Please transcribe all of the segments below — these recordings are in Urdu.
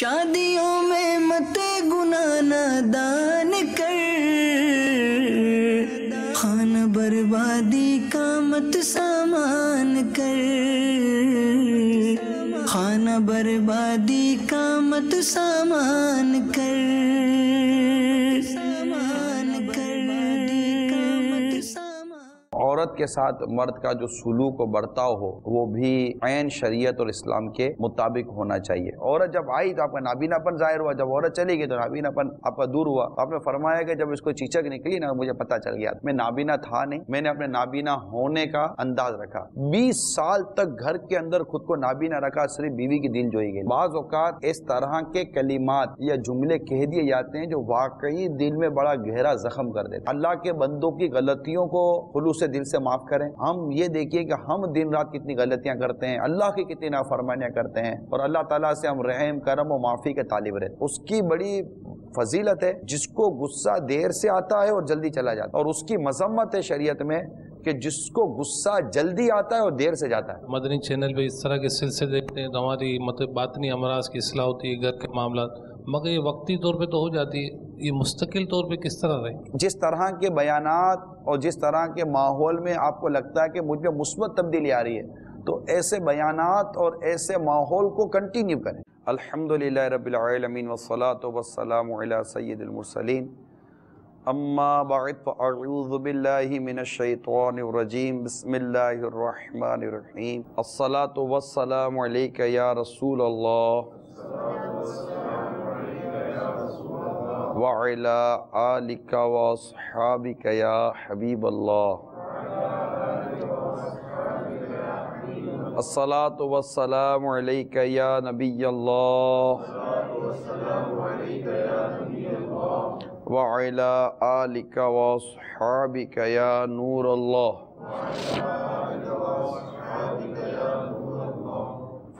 شادیوں میں مت گناہ دان کر خان بربادی کا مت سامان کر خانہ بربادی کا مت سامان کر کے ساتھ مرد کا جو سلوک و برتاؤ ہو وہ بھی عین شریعت اور اسلام کے مطابق ہونا چاہیے عورت جب آئی تو آپ کا نابینا پن ظاہر ہوا جب عورت چلی گئی تو نابینا پن آپ کا دور ہوا آپ نے فرمایا کہ جب اس کو چیچک نکلی نا مجھے پتا چل گیا میں نابینا تھا نہیں میں نے اپنے نابینا ہونے کا انداز رکھا بیس سال تک گھر کے اندر خود کو نابینا رکھا صرف بیوی کی دل جوئی گئی بعض اوقات اس طرح کے کلمات یا جملے کہہ دیے جاتے ہیں جو واقعی دل میں بڑا گہرا زخم کر دیتے اللہ کے بندوں کی غلطیوں کو خلوص دل سے مانا معاف کریں ہم یہ دیکھیے کہ ہم دن رات کتنی غلطیاں کرتے ہیں اللہ کی کتنی نافرمانیاں کرتے ہیں اور اللہ تعالیٰ سے ہم رحم کرم و معافی کے طالب رہے اس کی بڑی فضیلت ہے جس کو غصہ دیر سے آتا ہے اور جلدی چلا جاتا ہے اور اس کی مذمت ہے شریعت میں کہ جس کو غصہ جلدی آتا ہے اور دیر سے جاتا ہے مدنی چینل پہ اس طرح کے سلسلے دیکھتے ہیں تو ہماری مطلب باطنی امراض کی اصلاح ہوتی ہے گھر کے معاملات مگر یہ وقتی طور پہ تو ہو جاتی ہے یہ مستقل طور پہ کس طرح رہے جس طرح کے بیانات اور جس طرح کے ماحول میں آپ کو لگتا ہے کہ مجھ میں مثبت تبدیلی آ رہی ہے تو ایسے بیانات اور ایسے ماحول کو کنٹینیو کریں الحمد للہ رب العالمین وصلاۃ وسلام علیہ سید المرسلین اما بعد فاعوذ باللہ من الشیطان الرجیم بسم اللہ الرحمن الرحیم الصلاة والسلام علیکہ یا رسول اللہ وعلى آلك وأصحابك يا حبيب الله الصلاة والسلام عليك يا نبي الله وعلى آلك وأصحابك يا نور الله وعلى آلك وأصحابك يا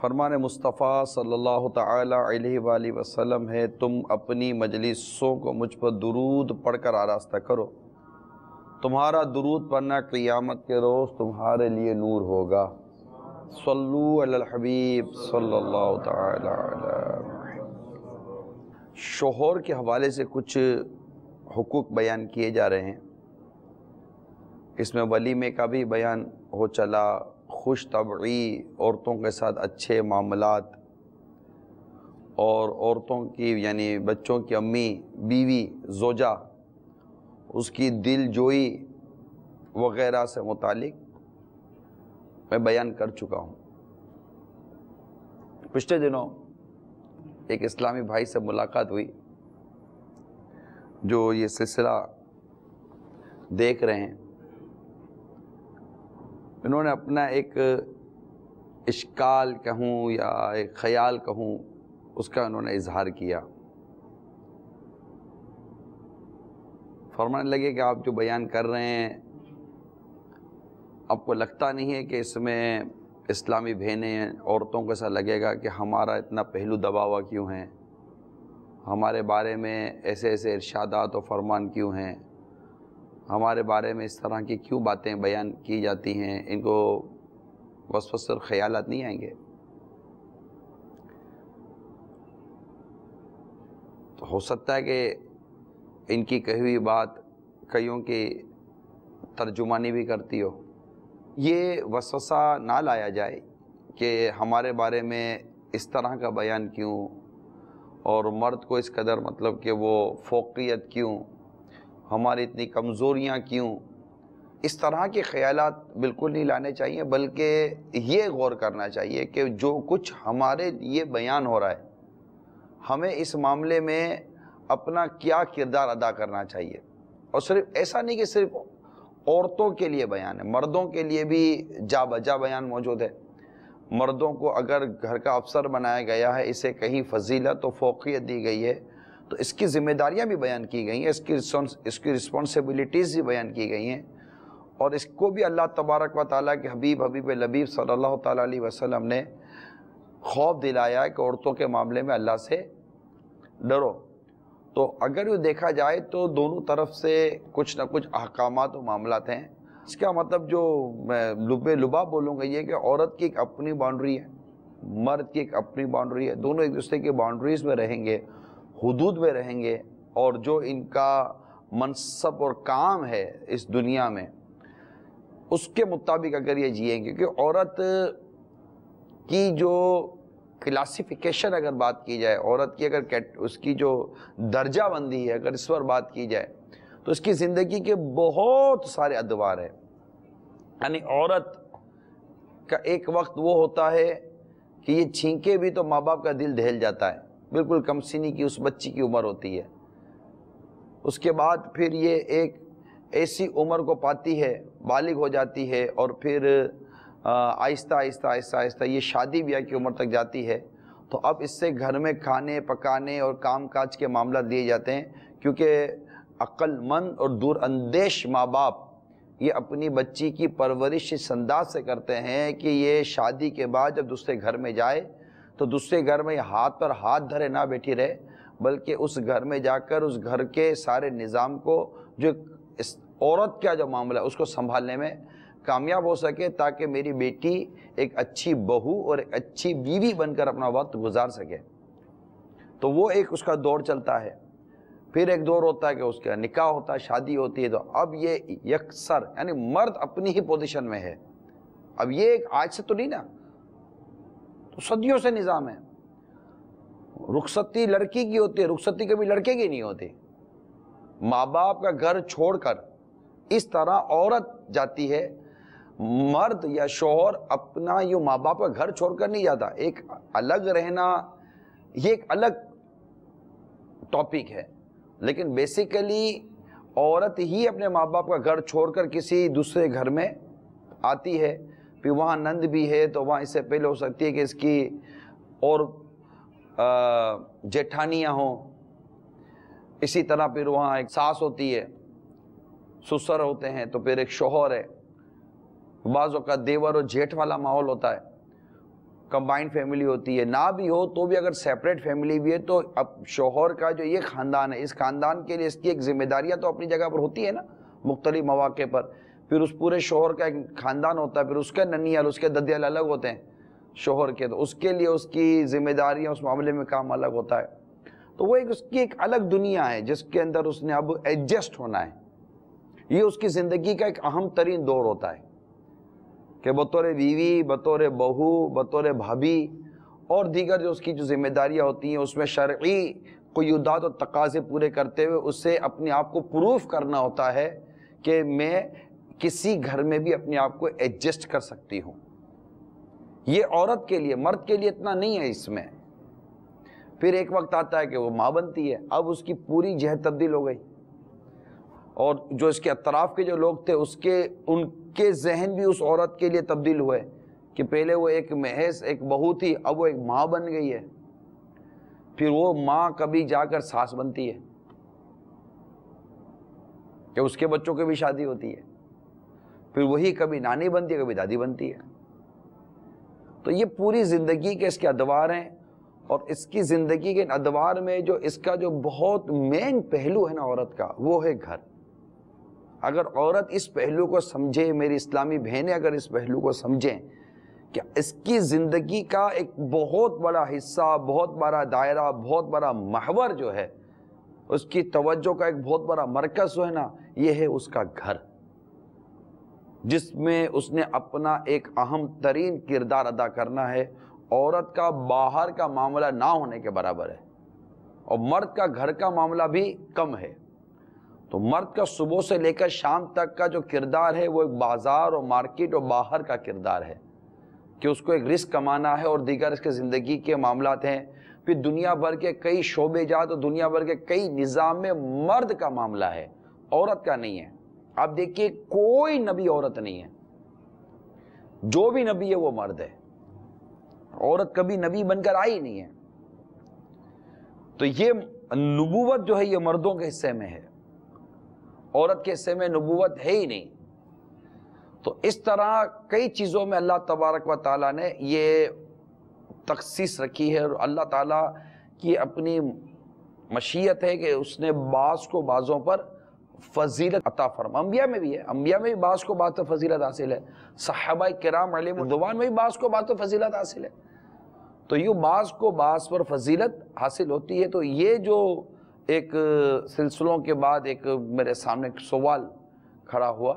فرمان مصطفیٰ صلی اللہ تعالیٰ علیہ وآلہ وسلم ہے تم اپنی مجلسوں کو مجھ پر درود پڑھ کر آراستہ کرو تمہارا درود پڑھنا قیامت کے روز تمہارے لیے نور ہوگا صلو علی الحبیب صلی اللہ تعالی شوہر کے حوالے سے کچھ حقوق بیان کیے جا رہے ہیں اس میں ولیمے کا بھی بیان ہو چلا خوش طبعی عورتوں کے ساتھ اچھے معاملات اور عورتوں کی یعنی بچوں کی امی بیوی زوجہ اس کی دل جوئی وغیرہ سے متعلق میں بیان کر چکا ہوں پچھلے دنوں ایک اسلامی بھائی سے ملاقات ہوئی جو یہ سلسلہ دیکھ رہے ہیں انہوں نے اپنا ایک اشکال کہوں یا ایک خیال کہوں اس کا انہوں نے اظہار کیا فرمان لگے کہ آپ جو بیان کر رہے ہیں آپ کو لگتا نہیں ہے کہ اس میں اسلامی بہنیں عورتوں کو ایسا لگے گا کہ ہمارا اتنا پہلو دباوا کیوں ہیں ہمارے بارے میں ایسے ایسے ارشادات و فرمان کیوں ہیں ہمارے بارے میں اس طرح کی کیوں باتیں بیان کی جاتی ہیں ان کو وسوسر خیالات نہیں آئیں گے تو ہو سکتا ہے کہ ان کی کہی ہوئی بات کئیوں کی ترجمانی بھی کرتی ہو یہ وسوسہ نہ لایا جائے کہ ہمارے بارے میں اس طرح کا بیان کیوں اور مرد کو اس قدر مطلب کہ وہ فوقیت کیوں ہماری اتنی کمزوریاں کیوں اس طرح کے خیالات بالکل نہیں لانے چاہیے بلکہ یہ غور کرنا چاہیے کہ جو کچھ ہمارے یہ بیان ہو رہا ہے ہمیں اس معاملے میں اپنا کیا کردار ادا کرنا چاہیے اور صرف ایسا نہیں کہ صرف عورتوں کے لیے بیان ہے مردوں کے لیے بھی جا بجا بیان موجود ہے مردوں کو اگر گھر کا افسر بنایا گیا ہے اسے کہیں فضیلت و فوقیت دی گئی ہے تو اس کی ذمہ داریاں بھی بیان کی گئی ہیں اس کی رسونس اس کی رسپانسبلٹیز بھی بیان کی گئی ہیں اور اس کو بھی اللہ تبارک و تعالیٰ کے حبیب حبیب لبیب صلی اللہ تعالیٰ علیہ وسلم نے خوف دلایا کہ عورتوں کے معاملے میں اللہ سے ڈرو تو اگر یہ دیکھا جائے تو دونوں طرف سے کچھ نہ کچھ احکامات و معاملات ہیں اس کا مطلب جو میں لبے لبا بولوں گا یہ کہ عورت کی ایک اپنی باؤنڈری ہے مرد کی ایک اپنی باؤنڈری ہے دونوں ایک دوسرے کی باؤنڈریز میں رہیں گے حدود میں رہیں گے اور جو ان کا منصب اور کام ہے اس دنیا میں اس کے مطابق اگر یہ جئیں گے کیونکہ عورت کی جو کلاسیفیکیشن اگر بات کی جائے عورت کی اگر اس کی جو درجہ بندی ہے اگر اس پر بات کی جائے تو اس کی زندگی کے بہت سارے ادوار ہیں یعنی عورت کا ایک وقت وہ ہوتا ہے کہ یہ چھینکے بھی تو ماں باپ کا دل دہل جاتا ہے بالکل کم سنی کی اس بچی کی عمر ہوتی ہے اس کے بعد پھر یہ ایک ایسی عمر کو پاتی ہے بالغ ہو جاتی ہے اور پھر آہستہ آہستہ آہستہ آہستہ یہ شادی بیاہ کی عمر تک جاتی ہے تو اب اس سے گھر میں کھانے پکانے اور کام کاج کے معاملہ دیے جاتے ہیں کیونکہ عقل مند اور دور اندیش ماں باپ یہ اپنی بچی کی پرورش اس انداز سے کرتے ہیں کہ یہ شادی کے بعد جب دوسرے گھر میں جائے تو دوسرے گھر میں ہاتھ پر ہاتھ دھرے نہ بیٹھی رہے بلکہ اس گھر میں جا کر اس گھر کے سارے نظام کو جو عورت کا جو معاملہ ہے اس کو سنبھالنے میں کامیاب ہو سکے تاکہ میری بیٹی ایک اچھی بہو اور ایک اچھی بیوی بن کر اپنا وقت گزار سکے تو وہ ایک اس کا دور چلتا ہے پھر ایک دور ہوتا ہے کہ اس کا نکاح ہوتا ہے شادی ہوتی ہے تو اب یہ یکسر یعنی مرد اپنی ہی پوزیشن میں ہے اب یہ ایک آج سے تو نہیں نا صدیوں سے نظام ہے رخصتی لڑکی کی ہوتی ہے رخصتی کبھی لڑکے کی نہیں ہوتی ماں باپ کا گھر چھوڑ کر اس طرح عورت جاتی ہے مرد یا شوہر اپنا یوں ماں باپ کا گھر چھوڑ کر نہیں جاتا ایک الگ رہنا یہ ایک الگ ٹاپک ہے لیکن بیسیکلی عورت ہی اپنے ماں باپ کا گھر چھوڑ کر کسی دوسرے گھر میں آتی ہے پھر وہاں نند بھی ہے تو وہاں اس سے پہلے ہو سکتی ہے کہ اس کی اور جیٹھانیاں ہوں اسی طرح پھر وہاں ایک ساس ہوتی ہے سسر ہوتے ہیں تو پھر ایک شوہر ہے بعض اوقات دیور اور جیٹھ والا ماحول ہوتا ہے کمبائنڈ فیملی ہوتی ہے نہ بھی ہو تو بھی اگر سیپریٹ فیملی بھی ہے تو اب شوہر کا جو یہ خاندان ہے اس خاندان کے لیے اس کی ایک ذمہ داریاں تو اپنی جگہ پر ہوتی ہے نا مختلف مواقع پر پھر اس پورے شوہر کا ایک خاندان ہوتا ہے پھر اس کے ننی اور اس کے ددی الگ ہوتے ہیں شوہر کے تو اس کے لیے اس کی ذمہ داریاں اس معاملے میں کام الگ ہوتا ہے تو وہ ایک اس کی ایک الگ دنیا ہے جس کے اندر اس نے اب ایڈجسٹ ہونا ہے یہ اس کی زندگی کا ایک اہم ترین دور ہوتا ہے کہ بطور بیوی بطور بہو بطور بھابھی اور دیگر جو اس کی جو ذمہ داریاں ہوتی ہیں اس میں شرعی قیودات اور تقاضے پورے کرتے ہوئے اسے اپنے آپ کو پروف کرنا ہوتا ہے کہ میں کسی گھر میں بھی اپنے آپ کو ایڈجسٹ کر سکتی ہوں یہ عورت کے لیے مرد کے لیے اتنا نہیں ہے اس میں پھر ایک وقت آتا ہے کہ وہ ماں بنتی ہے اب اس کی پوری جہت تبدیل ہو گئی اور جو اس کے اطراف کے جو لوگ تھے اس کے ان کے ذہن بھی اس عورت کے لیے تبدیل ہوئے کہ پہلے وہ ایک محض ایک بہو تھی اب وہ ایک ماں بن گئی ہے پھر وہ ماں کبھی جا کر ساس بنتی ہے کہ اس کے بچوں کی بھی شادی ہوتی ہے پھر وہی کبھی نانی بنتی ہے کبھی دادی بنتی ہے تو یہ پوری زندگی کے اس کے ادوار ہیں اور اس کی زندگی کے ادوار میں جو اس کا جو بہت مین پہلو ہے نا عورت کا وہ ہے گھر اگر عورت اس پہلو کو سمجھے میری اسلامی بہنیں اگر اس پہلو کو سمجھیں کہ اس کی زندگی کا ایک بہت بڑا حصہ بہت بڑا دائرہ بہت بڑا محور جو ہے اس کی توجہ کا ایک بہت بڑا مرکز جو ہے نا یہ ہے اس کا گھر جس میں اس نے اپنا ایک اہم ترین کردار ادا کرنا ہے عورت کا باہر کا معاملہ نہ ہونے کے برابر ہے اور مرد کا گھر کا معاملہ بھی کم ہے تو مرد کا صبح سے لے کر شام تک کا جو کردار ہے وہ ایک بازار اور مارکیٹ اور باہر کا کردار ہے کہ اس کو ایک رسک کمانا ہے اور دیگر اس کے زندگی کے معاملات ہیں پھر دنیا بھر کے کئی شعبے جات اور دنیا بھر کے کئی نظام میں مرد کا معاملہ ہے عورت کا نہیں ہے آپ دیکھیے کوئی نبی عورت نہیں ہے جو بھی نبی ہے وہ مرد ہے عورت کبھی نبی بن کر آئی نہیں ہے تو یہ نبوت جو ہے یہ مردوں کے حصے میں ہے عورت کے حصے میں نبوت ہے ہی نہیں تو اس طرح کئی چیزوں میں اللہ تبارک و تعالیٰ نے یہ تخصیص رکھی ہے اور اللہ تعالیٰ کی اپنی مشیت ہے کہ اس نے بعض کو بعضوں پر فضیلت عطا فرما انبیاء میں بھی ہے انبیاء میں بھی بعض کو بات فضیلت حاصل ہے صحابہ کرام علیہ مردوان میں بھی بعض کو بات فضیلت حاصل ہے تو یوں بعض کو بعض پر فضیلت حاصل ہوتی ہے تو یہ جو ایک سلسلوں کے بعد ایک میرے سامنے ایک سوال کھڑا ہوا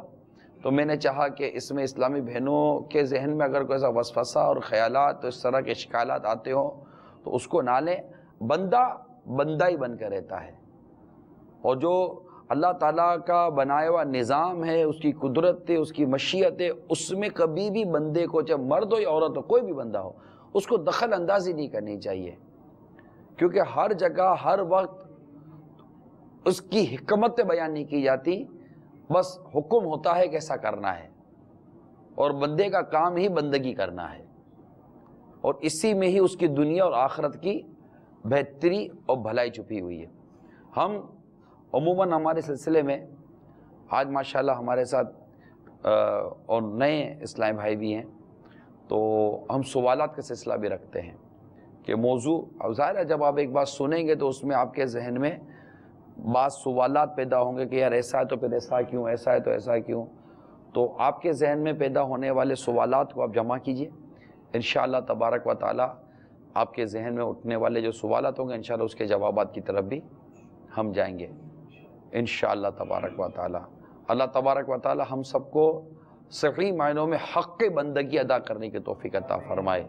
تو میں نے چاہا کہ اس میں اسلامی بہنوں کے ذہن میں اگر کوئی ایسا وسوسہ اور خیالات اس طرح کے شکالات آتے ہوں تو اس کو نہ لیں بندہ بندہ ہی بن کر رہتا ہے اور جو اللہ تعالیٰ کا بنایا ہوا نظام ہے اس کی قدرت ہے اس کی مشیت ہے اس میں کبھی بھی بندے کو چاہے مرد ہو یا عورت ہو کوئی بھی بندہ ہو اس کو دخل اندازی نہیں کرنی چاہیے کیونکہ ہر جگہ ہر وقت اس کی حکمت بیان نہیں کی جاتی بس حکم ہوتا ہے کیسا کرنا ہے اور بندے کا کام ہی بندگی کرنا ہے اور اسی میں ہی اس کی دنیا اور آخرت کی بہتری اور بھلائی چھپی ہوئی ہے ہم عموماً ہمارے سلسلے میں آج ماشاءاللہ ہمارے ساتھ اور نئے اسلام بھائی بھی ہیں تو ہم سوالات کا سلسلہ بھی رکھتے ہیں کہ موضوع ظاہر ہے جب آپ ایک بات سنیں گے تو اس میں آپ کے ذہن میں بعض سوالات پیدا ہوں گے کہ یار ایسا ہے تو پھر ایسا کیوں ایسا ہے تو ایسا کیوں تو آپ کے ذہن میں پیدا ہونے والے سوالات کو آپ جمع کیجئے انشاءاللہ تبارک و تعالی آپ کے ذہن میں اٹھنے والے جو سوالات ہوں گے انشاءاللہ اس کے جوابات کی طرف بھی ہم جائیں گے انشاءاللہ تبارک و تعالی اللہ تبارک و تعالی ہم سب کو صحیح معنوں میں حق بندگی ادا کرنے کی توفیق عطا فرمائے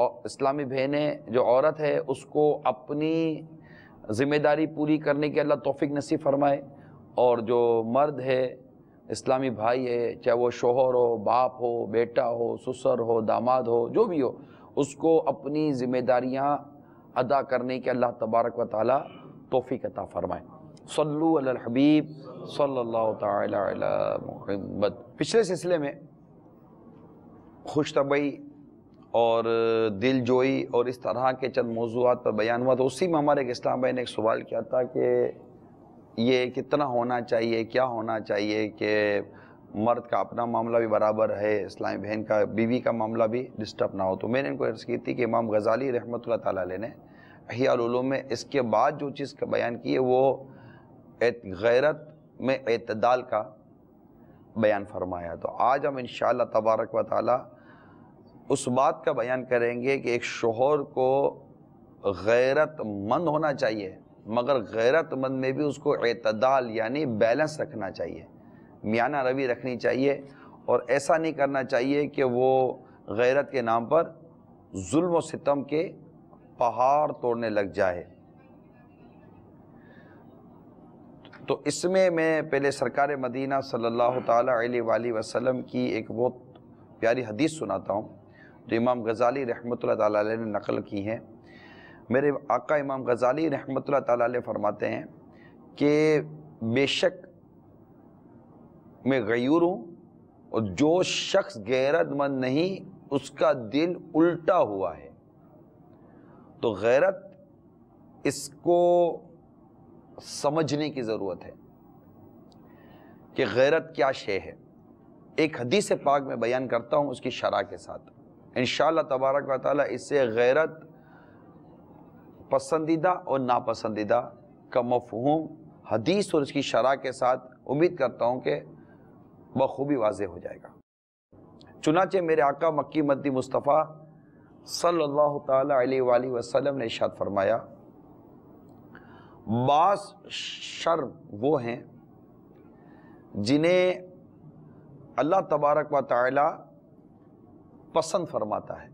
اور اسلامی بہنیں جو عورت ہے اس کو اپنی ذمہ داری پوری کرنے کی اللہ توفیق نصیب فرمائے اور جو مرد ہے اسلامی بھائی ہے چاہے وہ شوہر ہو باپ ہو بیٹا ہو سسر ہو داماد ہو جو بھی ہو اس کو اپنی ذمہ داریاں ادا کرنے کے اللہ تبارک و تعالی توفیق عطا فرمائے صلو علی الحبیب صلی اللہ تعالی علی محمد پچھلے سلسلے میں خوش طبعی اور دل جوئی اور اس طرح کے چند موضوعات پر بیان ہوا تو اسی میں ہمارے ایک اسلام بھائی نے ایک سوال کیا تھا کہ یہ کتنا ہونا چاہیے کیا ہونا چاہیے کہ مرد کا اپنا معاملہ بھی برابر ہے اسلامی بہن کا بیوی کا معاملہ بھی ڈسٹرب نہ ہو تو میں نے ان کو عرض کی تھی کہ امام غزالی رحمۃ اللہ تعالیٰ علیہ نے احیاء العلوم میں اس کے بعد جو چیز بیان کی ہے وہ غیرت میں اعتدال کا بیان فرمایا تو آج ہم انشاءاللہ تبارک و تعالی اس بات کا بیان کریں گے کہ ایک شوہر کو غیرت مند ہونا چاہیے مگر غیرت مند میں بھی اس کو اعتدال یعنی بیلنس رکھنا چاہیے میانہ روی رکھنی چاہیے اور ایسا نہیں کرنا چاہیے کہ وہ غیرت کے نام پر ظلم و ستم کے پہاڑ توڑنے لگ جائے تو اس میں میں پہلے سرکار مدینہ صلی اللہ تعالیٰ علیہ وآلہ وسلم کی ایک بہت پیاری حدیث سناتا ہوں جو امام غزالی رحمۃ اللہ تعالیٰ علیہ نے نقل کی ہے میرے آقا امام غزالی رحمۃ اللہ تعالیٰ علیہ فرماتے ہیں کہ بے شک میں غیور ہوں اور جو شخص غیرت مند نہیں اس کا دل الٹا ہوا ہے تو غیرت اس کو سمجھنے کی ضرورت ہے کہ غیرت کیا شے ہے ایک حدیث پاک میں بیان کرتا ہوں اس کی شرح کے ساتھ انشاءاللہ تبارک و تعالی اس سے غیرت پسندیدہ اور ناپسندیدہ کا مفہوم حدیث اور اس کی شرح کے ساتھ امید کرتا ہوں کہ بخوبی واضح ہو جائے گا چنانچہ میرے آقا مکی مدی مصطفیٰ صلی اللہ تعالی علیہ وسلم نے ارشاد فرمایا بعض شرم وہ ہیں جنہیں اللہ تبارک و تعالی پسند فرماتا ہے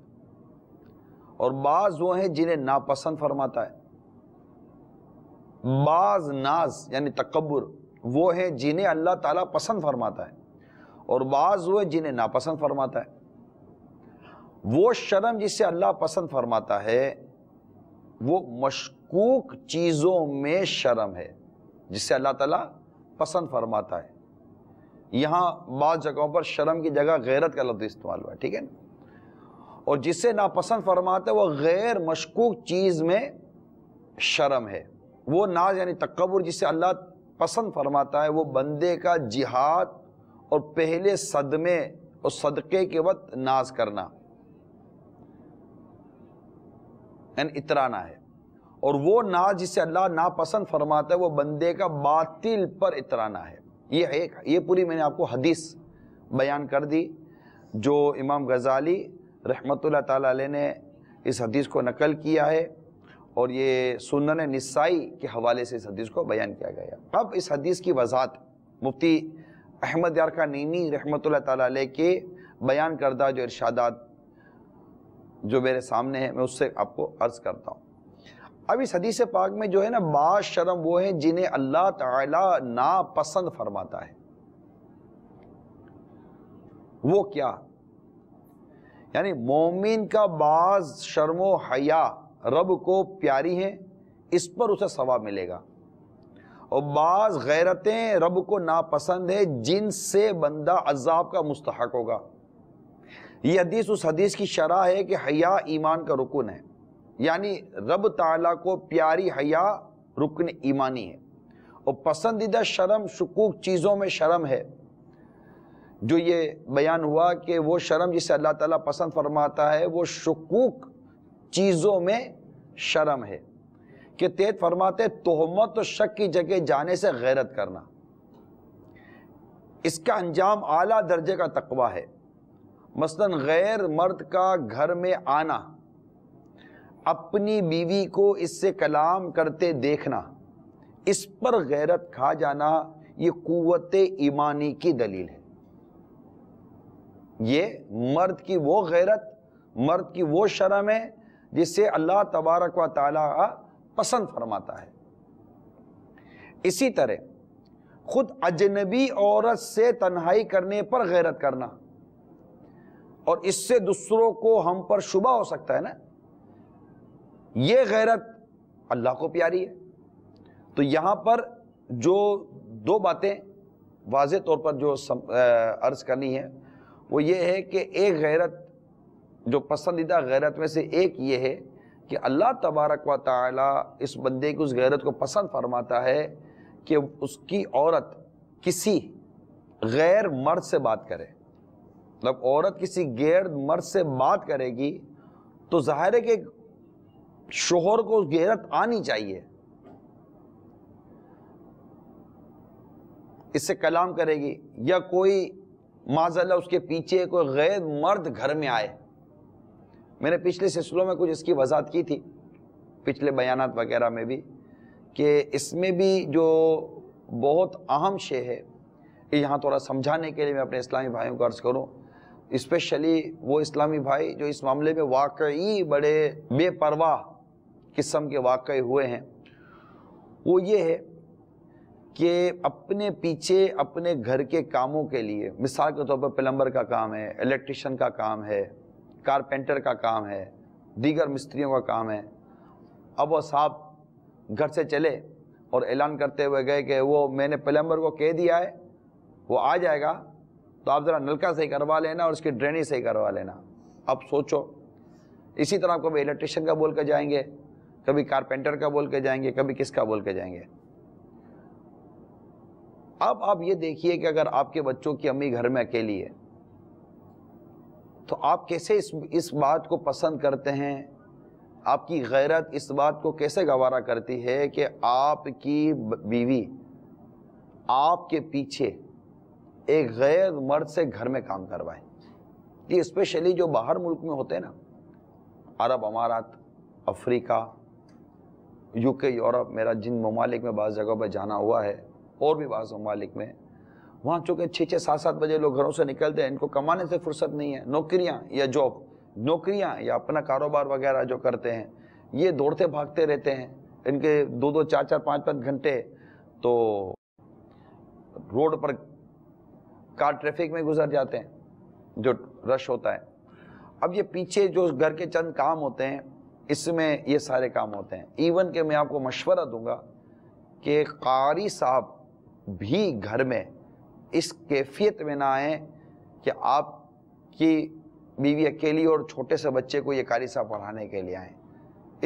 اور بعض وہ ہیں جنہیں ناپسند فرماتا ہے بعض ناز یعنی تکبر وہ ہیں جنہیں اللہ تعالیٰ پسند فرماتا ہے اور بعض وہ جنہیں ناپسند فرماتا ہے وہ شرم جسے اللہ پسند فرماتا ہے وہ مشق چیزوں میں شرم ہے جس سے اللہ تعالیٰ پسند فرماتا ہے یہاں بعض جگہوں پر شرم کی جگہ غیرت کا لفظ استعمال ہوا ہے ٹھیک ہے نا اور جسے ناپسند فرماتا ہے وہ غیر مشکوک چیز میں شرم ہے وہ ناز یعنی تکبر جسے اللہ پسند فرماتا ہے وہ بندے کا جہاد اور پہلے صدمے اور صدقے کے وقت ناز کرنا یعنی اترانا ہے اور وہ نا جسے اللہ ناپسند فرماتا ہے وہ بندے کا باطل پر اترانا ہے یہ ایک یہ پوری میں نے آپ کو حدیث بیان کر دی جو امام غزالی رحمۃ اللہ تعالیٰ علیہ نے اس حدیث کو نقل کیا ہے اور یہ سنن نسائی کے حوالے سے اس حدیث کو بیان کیا گیا اب اس حدیث کی وضاحت مفتی احمد نینی رحمۃ اللہ تعالیٰ علیہ کے بیان کردہ جو ارشادات جو میرے سامنے ہیں میں اس سے آپ کو عرض کرتا ہوں اب اس حدیث پاک میں جو ہے نا بعض شرم وہ ہیں جنہیں اللہ تعالی ناپسند فرماتا ہے وہ کیا یعنی مومن کا بعض شرم و حیا رب کو پیاری ہیں اس پر اسے ثواب ملے گا اور بعض غیرتیں رب کو ناپسند ہیں جن سے بندہ عذاب کا مستحق ہوگا یہ حدیث اس حدیث کی شرح ہے کہ حیا ایمان کا رکن ہے یعنی رب تعالیٰ کو پیاری حیا رکن ایمانی ہے اور پسندیدہ شرم شکوک چیزوں میں شرم ہے جو یہ بیان ہوا کہ وہ شرم جسے اللہ تعالیٰ پسند فرماتا ہے وہ شکوک چیزوں میں شرم ہے کہ تیت فرماتے تہمت و شک کی جگہ جانے سے غیرت کرنا اس کا انجام اعلیٰ درجے کا تقویٰ ہے مثلا غیر مرد کا گھر میں آنا اپنی بیوی کو اس سے کلام کرتے دیکھنا اس پر غیرت کھا جانا یہ قوت ایمانی کی دلیل ہے یہ مرد کی وہ غیرت مرد کی وہ شرم ہے جس سے اللہ تبارک و تعالی پسند فرماتا ہے اسی طرح خود اجنبی عورت سے تنہائی کرنے پر غیرت کرنا اور اس سے دوسروں کو ہم پر شبہ ہو سکتا ہے نا یہ غیرت اللہ کو پیاری ہے تو یہاں پر جو دو باتیں واضح طور پر جو عرض کرنی ہے وہ یہ ہے کہ ایک غیرت جو پسندیدہ غیرت میں سے ایک یہ ہے کہ اللہ تبارک و تعالی اس بندے کی اس غیرت کو پسند فرماتا ہے کہ اس کی عورت کسی غیر مرد سے بات کرے مطلب عورت کسی غیر مرد سے بات کرے گی تو ظاہر ہے کہ شوہر کو غیرت آنی چاہیے اس سے کلام کرے گی یا کوئی معذ اللہ اس کے پیچھے کوئی غیر مرد گھر میں آئے میں نے پچھلے سلسلوں میں کچھ اس کی وضاحت کی تھی پچھلے بیانات وغیرہ میں بھی کہ اس میں بھی جو بہت اہم شے ہے یہاں تھوڑا سمجھانے کے لیے میں اپنے اسلامی بھائیوں کو عرض کروں اسپیشلی وہ اسلامی بھائی جو اس معاملے میں واقعی بڑے بے پرواہ قسم کے واقعے ہوئے ہیں وہ یہ ہے کہ اپنے پیچھے اپنے گھر کے کاموں کے لیے مثال کے طور پر پلمبر کا کام ہے الیکٹریشن کا کام ہے کارپینٹر کا کام ہے دیگر مستریوں کا کام ہے اب وہ صاحب گھر سے چلے اور اعلان کرتے ہوئے گئے کہ وہ میں نے پلمبر کو کہہ دیا ہے وہ آ جائے گا تو آپ ذرا نلکا صحیح کروا لینا اور اس کی ڈرینی صحیح کروا لینا اب سوچو اسی طرح بھی الیکٹریشن کا بول کر جائیں گے کبھی کارپینٹر کا بول کے جائیں گے کبھی کس کا بول کے جائیں گے اب آپ یہ دیکھیے کہ اگر آپ کے بچوں کی امی گھر میں اکیلی ہے تو آپ کیسے اس اس بات کو پسند کرتے ہیں آپ کی غیرت اس بات کو کیسے گوارا کرتی ہے کہ آپ کی بیوی آپ کے پیچھے ایک غیر مرد سے گھر میں کام کروائے یہ اسپیشلی جو باہر ملک میں ہوتے ہیں نا عرب امارات افریقہ یو کے یورپ میرا جن ممالک میں بعض جگہوں پہ جانا ہوا ہے اور بھی بعض ممالک میں وہاں چونکہ چھ چھ سات سات بجے لوگ گھروں سے نکلتے ہیں ان کو کمانے سے فرصت نہیں ہے نوکریاں یا جاب نوکریاں یا اپنا کاروبار وغیرہ جو کرتے ہیں یہ دوڑتے بھاگتے رہتے ہیں ان کے دو دو چار چار پانچ پانچ گھنٹے تو روڈ پر کار ٹریفک میں گزر جاتے ہیں جو رش ہوتا ہے اب یہ پیچھے جو گھر کے چند کام ہوتے ہیں اس میں یہ سارے کام ہوتے ہیں ایون کہ میں آپ کو مشورہ دوں گا کہ قاری صاحب بھی گھر میں اس کیفیت میں نہ آئیں کہ آپ کی بیوی اکیلی اور چھوٹے سے بچے کو یہ قاری صاحب پڑھانے کے لیے آئیں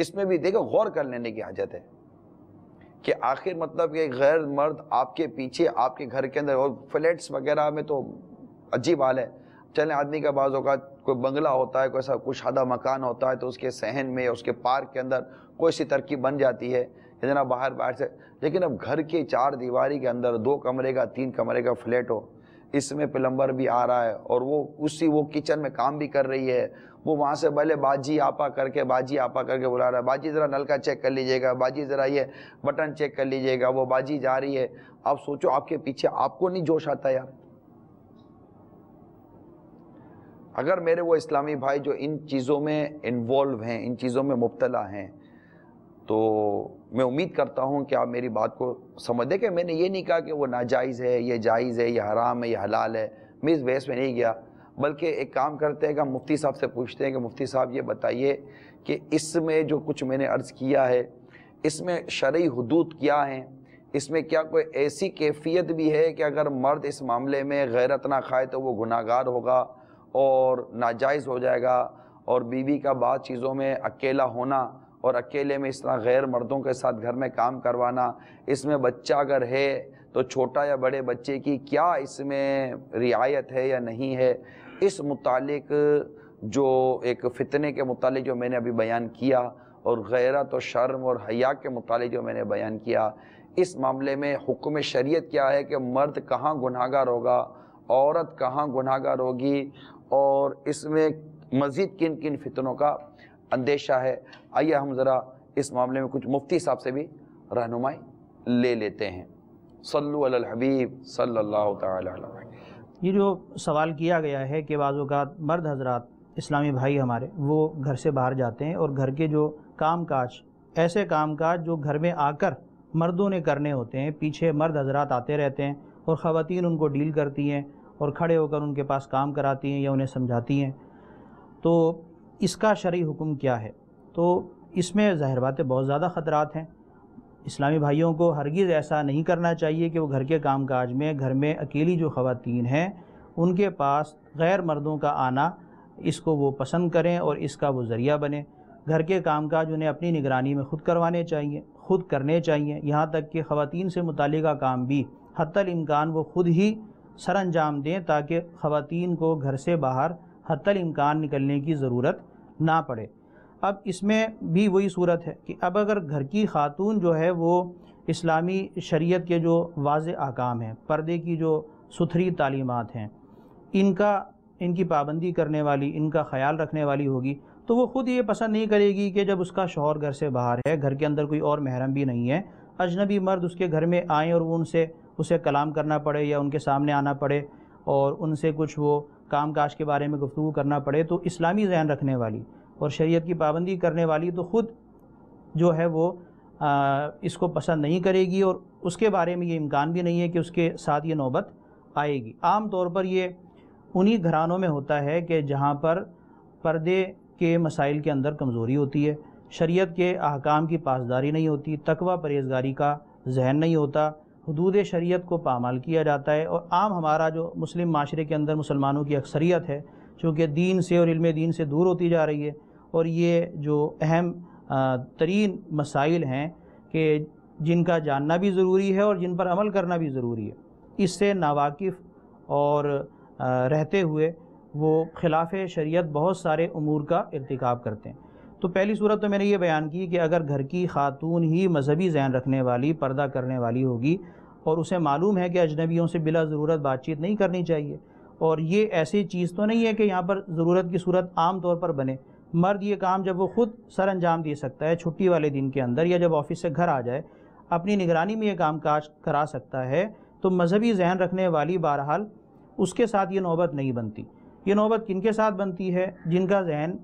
اس میں بھی دیکھیں غور کر لینے کی حاجت ہے کہ آخر مطلب کہ غیر مرد آپ کے پیچھے آپ کے گھر کے اندر اور فلیٹس وغیرہ میں تو عجیب حال ہے چلیں آدمی کا بعض اوقات کوئی بنگلہ ہوتا ہے کوئی ایسا حدہ مکان ہوتا ہے تو اس کے سہن میں اس کے پارک کے اندر کوئی سی ترقی بن جاتی ہے جناب باہر باہر سے لیکن اب گھر کے چار دیواری کے اندر دو کمرے کا تین کمرے کا فلیٹ ہو اس میں پلمبر بھی آ رہا ہے اور وہ اسی وہ کچن میں کام بھی کر رہی ہے وہ وہاں سے بہلے باجی آپا کر کے باجی آپا کر کے بلا رہا ہے باجی ذرا نل کا چیک کر لیجیے گا باجی ذرا یہ بٹن چیک کر لیجیے گا وہ باجی جا رہی ہے آپ سوچو آپ کے پیچھے آپ کو نہیں جوش آتا یار اگر میرے وہ اسلامی بھائی جو ان چیزوں میں انوالو ہیں ان چیزوں میں مبتلا ہیں تو میں امید کرتا ہوں کہ آپ میری بات کو سمجھ دیں کہ میں نے یہ نہیں کہا کہ وہ ناجائز ہے یہ جائز ہے یہ حرام ہے یہ حلال ہے میں اس بحث میں نہیں گیا بلکہ ایک کام کرتے ہیں کہ مفتی صاحب سے پوچھتے ہیں کہ مفتی صاحب یہ بتائیے کہ اس میں جو کچھ میں نے عرض کیا ہے اس میں شرعی حدود کیا ہیں اس میں کیا کوئی ایسی کیفیت بھی ہے کہ اگر مرد اس معاملے میں غیرت نہ کھائے تو وہ گناہ گار ہوگا اور ناجائز ہو جائے گا اور بیوی کا بعض چیزوں میں اکیلا ہونا اور اکیلے میں اس طرح غیر مردوں کے ساتھ گھر میں کام کروانا اس میں بچہ اگر ہے تو چھوٹا یا بڑے بچے کی کیا اس میں رعایت ہے یا نہیں ہے اس متعلق جو ایک فتنے کے متعلق جو میں نے ابھی بیان کیا اور غیرت و شرم اور حیا کے متعلق جو میں نے بیان کیا اس معاملے میں حکم شریعت کیا ہے کہ مرد کہاں گناہ گار ہوگا عورت کہاں گناہ گار ہوگی اور اس میں مزید کن کن فتنوں کا اندیشہ ہے آئیے ہم ذرا اس معاملے میں کچھ مفتی صاحب سے بھی رہنمائی لے لیتے ہیں صلو علی الحبیب صلی اللہ تعالی علیہ یہ جو سوال کیا گیا ہے کہ بعض اوقات مرد حضرات اسلامی بھائی ہمارے وہ گھر سے باہر جاتے ہیں اور گھر کے جو کام کاج ایسے کام کاج جو گھر میں آ کر مردوں نے کرنے ہوتے ہیں پیچھے مرد حضرات آتے رہتے ہیں اور خواتین ان کو ڈیل کرتی ہیں اور کھڑے ہو کر ان کے پاس کام کراتی ہیں یا انہیں سمجھاتی ہیں تو اس کا شرعی حکم کیا ہے تو اس میں ظاہر باتیں بہت زیادہ خطرات ہیں اسلامی بھائیوں کو ہرگز ایسا نہیں کرنا چاہیے کہ وہ گھر کے کام کاج میں گھر میں اکیلی جو خواتین ہیں ان کے پاس غیر مردوں کا آنا اس کو وہ پسند کریں اور اس کا وہ ذریعہ بنیں گھر کے کام کاج انہیں اپنی نگرانی میں خود کروانے چاہیے خود کرنے چاہیے یہاں تک کہ خواتین سے متعلقہ کام بھی حتی الامکان وہ خود ہی سر انجام دیں تاکہ خواتین کو گھر سے باہر حتی الامکان نکلنے کی ضرورت نہ پڑے اب اس میں بھی وہی صورت ہے کہ اب اگر گھر کی خاتون جو ہے وہ اسلامی شریعت کے جو واضح احکام ہیں پردے کی جو ستھری تعلیمات ہیں ان کا ان کی پابندی کرنے والی ان کا خیال رکھنے والی ہوگی تو وہ خود یہ پسند نہیں کرے گی کہ جب اس کا شوہر گھر سے باہر ہے گھر کے اندر کوئی اور محرم بھی نہیں ہے اجنبی مرد اس کے گھر میں آئیں اور وہ ان سے اسے کلام کرنا پڑے یا ان کے سامنے آنا پڑے اور ان سے کچھ وہ کام کاج کے بارے میں گفتگو کرنا پڑے تو اسلامی ذہن رکھنے والی اور شریعت کی پابندی کرنے والی تو خود جو ہے وہ اس کو پسند نہیں کرے گی اور اس کے بارے میں یہ امکان بھی نہیں ہے کہ اس کے ساتھ یہ نوبت آئے گی عام طور پر یہ انہی گھرانوں میں ہوتا ہے کہ جہاں پر پردے کے مسائل کے اندر کمزوری ہوتی ہے شریعت کے احکام کی پاسداری نہیں ہوتی تقوی پرہیزگاری کا ذہن نہیں ہوتا حدود شریعت کو پامال کیا جاتا ہے اور عام ہمارا جو مسلم معاشرے کے اندر مسلمانوں کی اکثریت ہے چونکہ دین سے اور علم دین سے دور ہوتی جا رہی ہے اور یہ جو اہم ترین مسائل ہیں کہ جن کا جاننا بھی ضروری ہے اور جن پر عمل کرنا بھی ضروری ہے اس سے ناواقف اور رہتے ہوئے وہ خلاف شریعت بہت سارے امور کا ارتکاب کرتے ہیں تو پہلی صورت تو میں نے یہ بیان کی کہ اگر گھر کی خاتون ہی مذہبی ذہن رکھنے والی پردہ کرنے والی ہوگی اور اسے معلوم ہے کہ اجنبیوں سے بلا ضرورت بات چیت نہیں کرنی چاہیے اور یہ ایسی چیز تو نہیں ہے کہ یہاں پر ضرورت کی صورت عام طور پر بنے مرد یہ کام جب وہ خود سر انجام دے سکتا ہے چھٹی والے دن کے اندر یا جب آفس سے گھر آ جائے اپنی نگرانی میں یہ کام کاج کرا سکتا ہے تو مذہبی ذہن رکھنے والی بہرحال اس کے ساتھ یہ نوبت نہیں بنتی یہ نوبت کن کے ساتھ بنتی ہے جن کا ذہن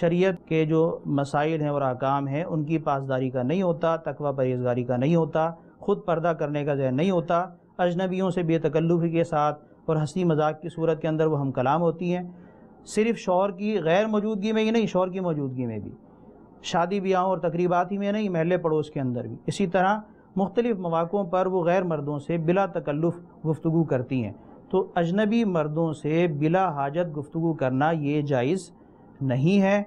شریعت کے جو مسائل ہیں اور احکام ہیں ان کی پاسداری کا نہیں ہوتا تقوی پرہیزگاری کا نہیں ہوتا خود پردہ کرنے کا ذہن نہیں ہوتا اجنبیوں سے بے تکلفی کے ساتھ اور ہنسی مذاق کی صورت کے اندر وہ ہم کلام ہوتی ہیں صرف شوہر کی غیر موجودگی میں ہی نہیں شوہر کی موجودگی میں بھی شادی بیاہوں اور تقریبات ہی میں نہیں محلے پڑوس کے اندر بھی اسی طرح مختلف مواقعوں پر وہ غیر مردوں سے بلا تکلف گفتگو کرتی ہیں تو اجنبی مردوں سے بلا حاجت گفتگو کرنا یہ جائز نہیں ہے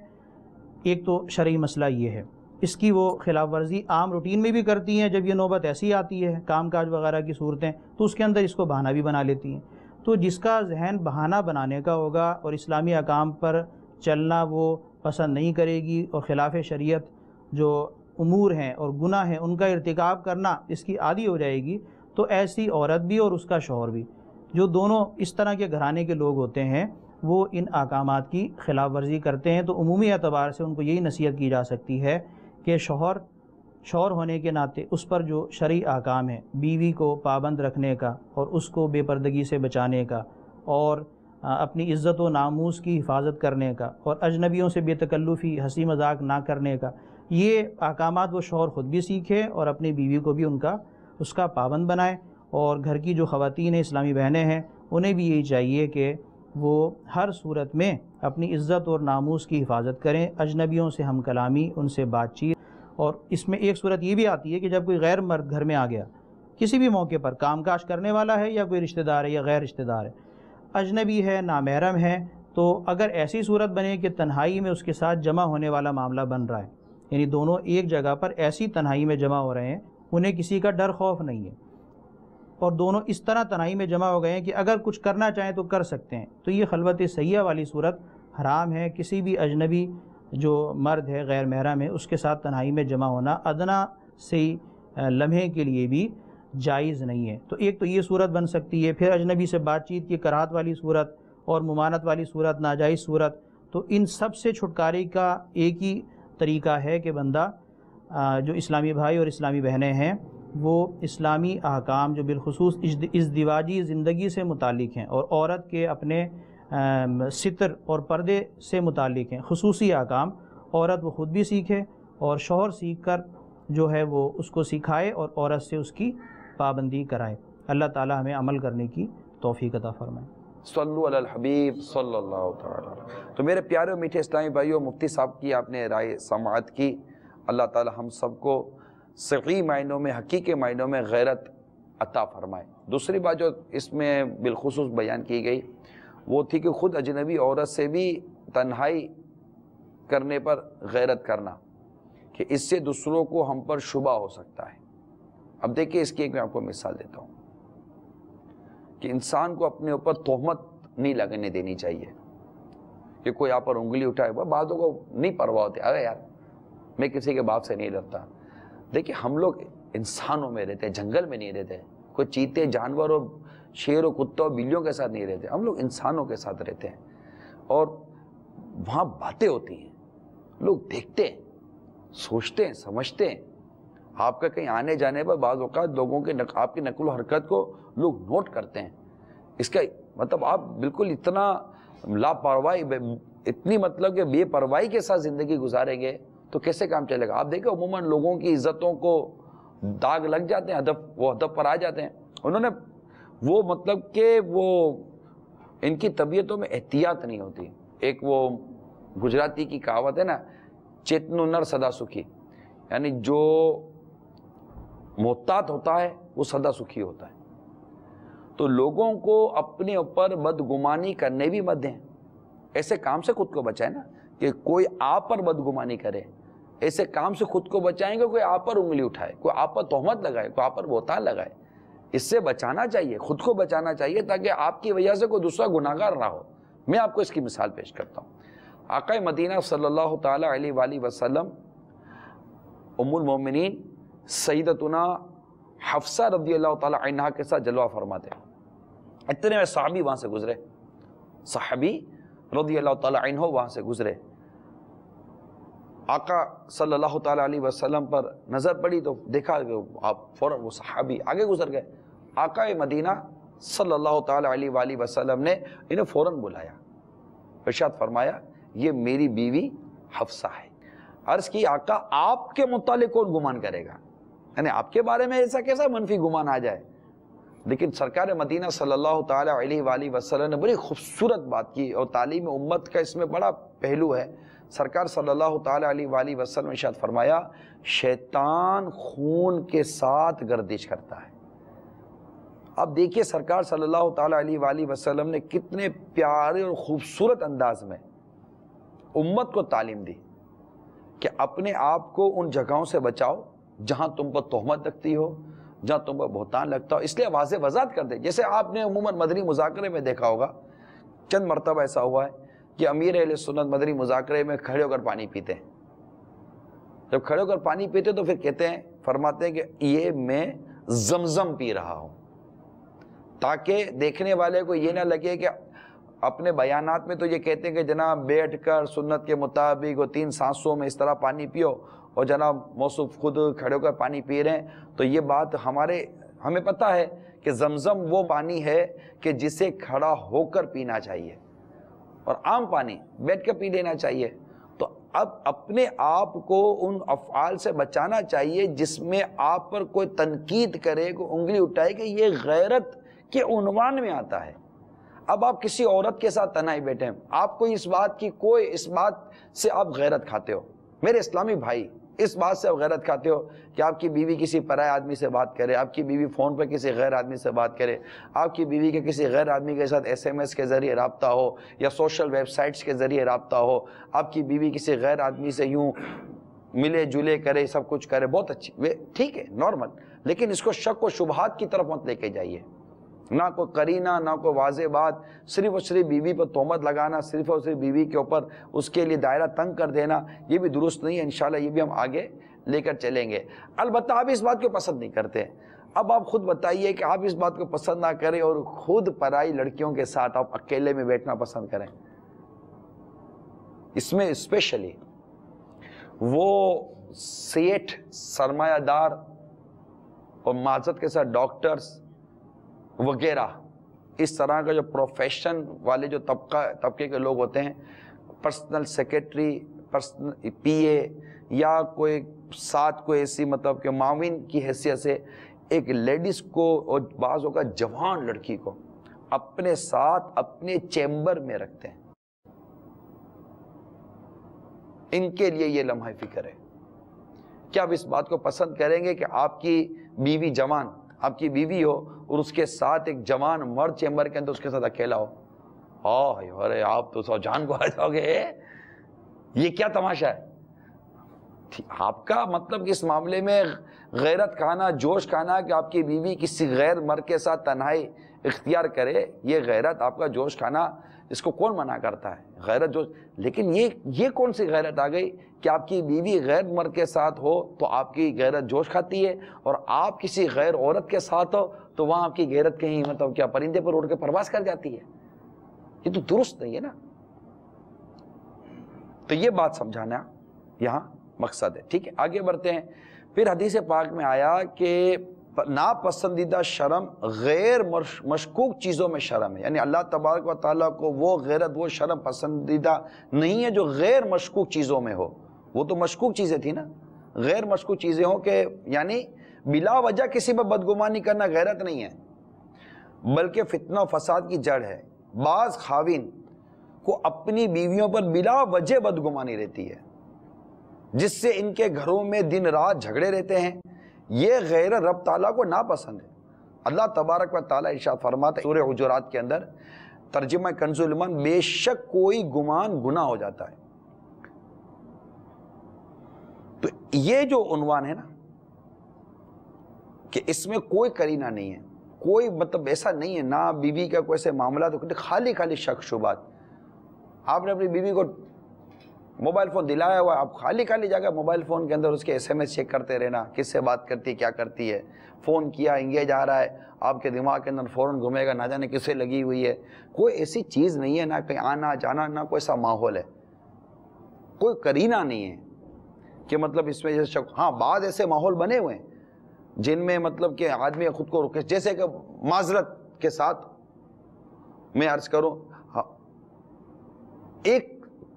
ایک تو شرعی مسئلہ یہ ہے اس کی وہ خلاف ورزی عام روٹین میں بھی کرتی ہیں جب یہ نوبت ایسی آتی ہے کام کاج وغیرہ کی صورتیں تو اس کے اندر اس کو بہانہ بھی بنا لیتی ہیں تو جس کا ذہن بہانہ بنانے کا ہوگا اور اسلامی اقام پر چلنا وہ پسند نہیں کرے گی اور خلاف شریعت جو امور ہیں اور گناہ ہیں ان کا ارتکاب کرنا اس کی عادی ہو جائے گی تو ایسی عورت بھی اور اس کا شوہر بھی جو دونوں اس طرح کے گھرانے کے لوگ ہوتے ہیں وہ ان احکامات کی خلاف ورزی کرتے ہیں تو عمومی اعتبار سے ان کو یہی نصیحت کی جا سکتی ہے کہ شوہر شوہر ہونے کے ناطے اس پر جو شرعی اکام ہیں بیوی کو پابند رکھنے کا اور اس کو بے پردگی سے بچانے کا اور اپنی عزت و ناموس کی حفاظت کرنے کا اور اجنبیوں سے بے تکلفی ہنسی مذاق نہ کرنے کا یہ احکامات وہ شوہر خود بھی سیکھے اور اپنی بیوی کو بھی ان کا اس کا پابند بنائے اور گھر کی جو خواتین ہیں اسلامی بہنیں ہیں انہیں بھی یہی چاہیے کہ وہ ہر صورت میں اپنی عزت اور ناموس کی حفاظت کریں اجنبیوں سے ہم کلامی ان سے بات چیت اور اس میں ایک صورت یہ بھی آتی ہے کہ جب کوئی غیر مرد گھر میں آ گیا کسی بھی موقع پر کام کاج کرنے والا ہے یا کوئی رشتہ دار ہے یا غیر رشتہ دار ہے اجنبی ہے نامحرم ہے تو اگر ایسی صورت بنے کہ تنہائی میں اس کے ساتھ جمع ہونے والا معاملہ بن رہا ہے یعنی دونوں ایک جگہ پر ایسی تنہائی میں جمع ہو رہے ہیں انہیں کسی کا ڈر خوف نہیں ہے اور دونوں اس طرح تنہائی میں جمع ہو گئے ہیں کہ اگر کچھ کرنا چاہیں تو کر سکتے ہیں تو یہ خلوت سیاح والی صورت حرام ہے کسی بھی اجنبی جو مرد ہے غیر محرم ہے اس کے ساتھ تنہائی میں جمع ہونا ادنا سے لمحے کے لیے بھی جائز نہیں ہے تو ایک تو یہ صورت بن سکتی ہے پھر اجنبی سے بات چیت کی کراہت والی صورت اور ممانت والی صورت ناجائز صورت تو ان سب سے چھٹکارے کا ایک ہی طریقہ ہے کہ بندہ جو اسلامی بھائی اور اسلامی بہنیں ہیں وہ اسلامی احکام جو بالخصوص ازدواجی زندگی سے متعلق ہیں اور عورت کے اپنے ستر اور پردے سے متعلق ہیں خصوصی احکام عورت وہ خود بھی سیکھے اور شوہر سیکھ کر جو ہے وہ اس کو سکھائے اور عورت سے اس کی پابندی کرائے اللہ تعالی ہمیں عمل کرنے کی توفیق عطا فرمائے صلو علی الحبیب صلی اللہ تعالی تو میرے پیارے و میٹھے اسلامی بھائیو مفتی صاحب کی آپ نے رائے سماعت کی اللہ تعالی ہم سب کو سقی معنوں میں حقیقے معنوں میں غیرت عطا فرمائے دوسری بات جو اس میں بالخصوص بیان کی گئی وہ تھی کہ خود اجنبی عورت سے بھی تنہائی کرنے پر غیرت کرنا کہ اس سے دوسروں کو ہم پر شبہ ہو سکتا ہے اب دیکھیے اس کی ایک میں آپ کو مثال دیتا ہوں کہ انسان کو اپنے اوپر تہمت نہیں لگنے دینی چاہیے کہ کوئی آپ پر انگلی اٹھائے ہوا بعضوں کو نہیں پرواہ ہوتے ارے یار میں کسی کے باپ سے نہیں ڈرتا دیکھیں ہم لوگ انسانوں میں رہتے ہیں جنگل میں نہیں رہتے کوئی چیتے جانور اور شیر و کتوں اور بلیوں کے ساتھ نہیں رہتے ہم لوگ انسانوں کے ساتھ رہتے ہیں اور وہاں باتیں ہوتی ہیں لوگ دیکھتے ہیں سوچتے ہیں سمجھتے ہیں آپ کا کہیں آنے جانے پر بعض اوقات لوگوں کے نق... آپ کی نقل و حرکت کو لوگ نوٹ کرتے ہیں اس کا مطلب آپ بالکل اتنا لاپرواہی اتنی مطلب کہ بے پرواہی کے ساتھ زندگی گزاریں گے تو کیسے کام چلے گا آپ دیکھیں عموماً لوگوں کی عزتوں کو داغ لگ جاتے ہیں ادب وہ ادب پر آ جاتے ہیں انہوں نے وہ مطلب کہ وہ ان کی طبیعتوں میں احتیاط نہیں ہوتی ایک وہ گجراتی کی کہاوت ہے نا نر سدا سکھی یعنی جو محتاط ہوتا ہے وہ سدا سکھی ہوتا ہے تو لوگوں کو اپنے اوپر بدگمانی کرنے بھی مت دیں ایسے کام سے خود کو بچائیں نا کہ کوئی آپ پر بدگمانی کرے ایسے کام سے خود کو بچائیں گے کوئی آپ پر انگلی اٹھائے کوئی آپ پر تہمت لگائے کوئی آپ پر بہتان لگائے اس سے بچانا چاہیے خود کو بچانا چاہیے تاکہ آپ کی وجہ سے کوئی دوسرا گناہ گار نہ ہو میں آپ کو اس کی مثال پیش کرتا ہوں آقا مدینہ صلی اللہ تعالیٰ علیہ وسلم ام المومنین سیدتنا حفصہ رضی اللہ تعالیٰ عنہ کے ساتھ جلوہ فرماتے اتنے میں صحابی وہاں سے گزرے صحابی رضی اللہ تعالیٰ عنہ وہاں سے گزرے آقا صلی اللہ تعالیٰ علیہ وسلم پر نظر پڑی تو دیکھا کہ آپ فوراً وہ صحابی آگے گزر گئے آقا مدینہ صلی اللہ تعالیٰ علیہ وسلم نے انہیں فوراً بلایا ارشاد فرمایا یہ میری بیوی حفصہ ہے عرض کی آقا آپ کے متعلق کون گمان کرے گا یعنی آپ کے بارے میں ایسا کیسا منفی گمان آ جائے لیکن سرکار مدینہ صلی اللہ تعالیٰ علیہ وآلہ وسلم نے بڑی خوبصورت بات کی اور تعلیم امت کا اس میں بڑا پہلو ہے سرکار صلی اللہ تعالی علیہ وسلم فرمایا شیطان خون کے ساتھ گردش کرتا ہے اب دیکھیے سرکار صلی اللہ علیہ وآلہ وسلم نے کتنے پیارے اور خوبصورت انداز میں امت کو تعلیم دی کہ اپنے آپ کو ان جگہوں سے بچاؤ جہاں تم پر تہمت لگتی ہو جہاں تم پر بہتان لگتا ہو اس لیے واضح وضاحت دیں جیسے آپ نے عموماً مدنی مذاکرے میں دیکھا ہوگا چند مرتبہ ایسا ہوا ہے کہ امیر اہل سنت مدنی مذاکرے میں کھڑے ہو کر پانی پیتے ہیں جب کھڑے ہو کر پانی پیتے تو پھر کہتے ہیں فرماتے ہیں کہ یہ میں زمزم پی رہا ہوں تاکہ دیکھنے والے کو یہ نہ لگے کہ اپنے بیانات میں تو یہ کہتے ہیں کہ جناب بیٹھ کر سنت کے مطابق وہ تین سانسوں میں اس طرح پانی پیو اور جناب موصف خود کھڑے ہو کر پانی پی رہے ہیں تو یہ بات ہمارے ہمیں پتہ ہے کہ زمزم وہ پانی ہے کہ جسے کھڑا ہو کر پینا چاہیے اور عام پانی بیٹھ کے پی لینا چاہیے تو اب اپنے آپ کو ان افعال سے بچانا چاہیے جس میں آپ پر کوئی تنقید کرے کوئی انگلی اٹھائے کہ یہ غیرت کے عنوان میں آتا ہے اب آپ کسی عورت کے ساتھ تنہائی بیٹھے آپ کو اس بات کی کوئی اس بات سے آپ غیرت کھاتے ہو میرے اسلامی بھائی اس بات سے آپ غیرت کھاتے ہو کہ آپ کی بیوی کسی پرائے آدمی سے بات کرے آپ کی بیوی فون پہ کسی غیر آدمی سے بات کرے آپ کی بیوی کے کسی غیر آدمی کے ساتھ ایس ایم ایس کے ذریعے رابطہ ہو یا سوشل ویب سائٹس کے ذریعے رابطہ ہو آپ کی بیوی کسی غیر آدمی سے یوں ملے جلے کرے سب کچھ کرے بہت اچھی ٹھیک ہے نارمل لیکن اس کو شک و شبہات کی طرف مت لے کے جائیے نہ کوئی کرینہ نہ کوئی واضح بات صرف اور صرف بیوی پر تہمت لگانا صرف اور صرف بیوی کے اوپر اس کے لیے دائرہ تنگ کر دینا یہ بھی درست نہیں ہے انشاءاللہ یہ بھی ہم آگے لے کر چلیں گے البتہ آپ اس بات کو پسند نہیں کرتے اب آپ خود بتائیے کہ آپ اس بات کو پسند نہ کریں اور خود پرائی لڑکیوں کے ساتھ آپ اکیلے میں بیٹھنا پسند کریں اس میں اسپیشلی وہ سیٹ سرمایہ دار اور معذت کے ساتھ ڈاکٹرز وغیرہ اس طرح کا جو پروفیشن والے جو طبقہ طبقے کے لوگ ہوتے ہیں personal secretary personal P A یا کوئی ساتھ کوئی ایسی مطلب کہ معاون کی حیثیت سے ایک لیڈیز کو اور بعض کا جوان لڑکی کو اپنے ساتھ اپنے چیمبر میں رکھتے ہیں ان کے لیے یہ لمحہ فکر ہے کیا آپ اس بات کو پسند کریں گے کہ آپ کی بیوی جوان آپ کی بیوی ہو اور اس کے ساتھ ایک جوان مرد چیمبر کے کے اندر اس ساتھ اکیلا ہو ارے آپ تو سو جان کو آ جاؤ گے یہ کیا تماشا ہے آپ کا مطلب کہ اس معاملے میں غیرت کھانا جوش کہنا کہ آپ کی بیوی کسی غیر مرد کے ساتھ تنہائی اختیار کرے یہ غیرت آپ کا جوش کھانا اس کو کون منع کرتا ہے غیرت جو لیکن یہ یہ کون سی غیرت آ گئی کہ آپ کی بیوی غیر مرد کے ساتھ ہو تو آپ کی غیرت جوش کھاتی ہے اور آپ کسی غیر عورت کے ساتھ ہو تو وہاں آپ کی غیرت کہیں مطلب کیا پرندے پر اڑ کے پرواز کر جاتی ہے یہ تو درست نہیں ہے نا تو یہ بات سمجھانا یہاں مقصد ہے ٹھیک ہے آگے بڑھتے ہیں پھر حدیث پاک میں آیا کہ ناپسندیدہ شرم غیر مشکوک چیزوں میں شرم ہے یعنی اللہ تبارک و تعالیٰ کو وہ غیرت وہ شرم پسندیدہ نہیں ہے جو غیر مشکوک چیزوں میں ہو وہ تو مشکوک چیزیں تھیں نا غیر مشکوک چیزیں ہوں کہ یعنی بلا وجہ کسی پر بدگمانی کرنا غیرت نہیں ہے بلکہ فتنہ و فساد کی جڑ ہے بعض خاوین کو اپنی بیویوں پر بلا وجہ بدگمانی رہتی ہے جس سے ان کے گھروں میں دن رات جھگڑے رہتے ہیں یہ غیر رب تعالیٰ کو نا پسند ہے اللہ تبارک و تعالیٰ ارشاد فرماتا ہے سورہ حجرات کے اندر ترجمہ کنز المن بے شک کوئی گمان گناہ ہو جاتا ہے تو یہ جو عنوان ہے نا کہ اس میں کوئی کرینہ نہیں ہے کوئی مطلب ایسا نہیں ہے نہ بیوی کا کوئی معاملہ تو خالی خالی شک شبات آپ نے اپنی بیوی کو موبائل فون دلایا ہوا ہے آپ خالی خالی جا کے موبائل فون کے اندر اس کے ایس ایم ایس چیک کرتے رہنا کس سے بات کرتی کیا کرتی ہے فون کیا انگیج آ رہا ہے آپ کے دماغ کے اندر فوراً گھومے گا نہ جانے کس سے لگی ہوئی ہے کوئی ایسی چیز نہیں ہے نہ کہیں آنا جانا نہ کوئی ایسا ماحول ہے کوئی کرینہ نہیں ہے کہ مطلب اس میں جیسے ہاں بعض ایسے ماحول بنے ہوئے ہیں جن میں مطلب کہ آدمی خود کو رکھے جیسے کہ معذرت کے ساتھ میں عرض کروں ہاں، ایک